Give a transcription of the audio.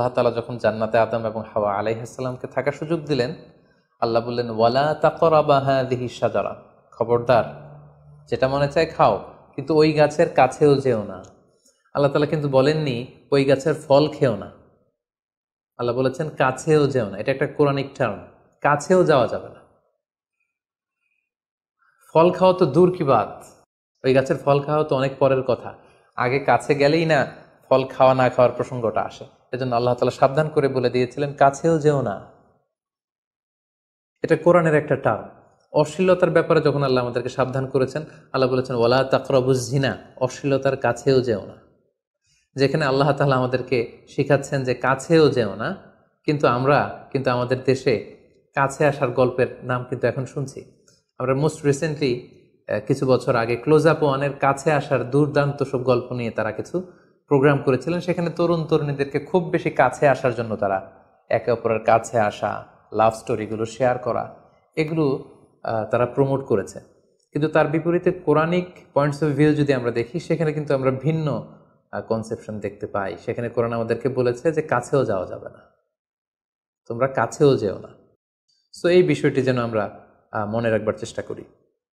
আল্লাহ তালা যখন জান্নাতে আদম এবং হাওয়া আলাইহাসাল্লামকে থাকার সুযোগ দিলেন আল্লাহ বললেন ওয়ালা তাকরাবাহা দিহি সাজারা খবরদার যেটা মনে চায় খাও কিন্তু ওই গাছের কাছেও যেও না আল্লাহ তালা কিন্তু বলেননি ওই গাছের ফল খেও না আল্লাহ বলেছেন কাছেও যেও না এটা একটা কোরআনিক টার্ম কাছেও যাওয়া যাবে না ফল খাওয়া তো দূর কি বাদ ওই গাছের ফল খাওয়া তো অনেক পরের কথা আগে কাছে গেলেই না ফল খাওয়া না খাওয়ার প্রসঙ্গটা আসে এজন্য আল্লাহ তালা সাবধান করে বলে দিয়েছিলেন কাছেও যেও না এটা কোরআনের একটা টার্ম অশ্লীলতার ব্যাপারে যখন আল্লাহ আমাদেরকে সাবধান করেছেন আল্লাহ বলেছেন ওলা তাকরবুজিনা অশ্লীলতার কাছেও যেও না যেখানে আল্লাহ তালা আমাদেরকে শিখাচ্ছেন যে কাছেও যেও না কিন্তু আমরা কিন্তু আমাদের দেশে কাছে আসার গল্পের নাম কিন্তু এখন শুনছি আমরা মোস্ট রিসেন্টলি কিছু বছর আগে ক্লোজ আপ ওয়ানের কাছে আসার দুর্দান্ত সব গল্প নিয়ে তারা কিছু প্রোগ্রাম করেছিলেন সেখানে তরুণ তরুণীদেরকে খুব বেশি কাছে আসার জন্য তারা একে অপরের কাছে আসা লাভ স্টোরিগুলো শেয়ার করা এগুলো তারা প্রমোট করেছে কিন্তু তার বিপরীতে কোরআনিক পয়েন্টস অফ ভিউ যদি আমরা দেখি সেখানে কিন্তু আমরা ভিন্ন কনসেপশন দেখতে পাই সেখানে কোরআন আমাদেরকে বলেছে যে কাছেও যাওয়া যাবে না তোমরা কাছেও যেও না সো এই বিষয়টি যেন আমরা মনে রাখবার চেষ্টা করি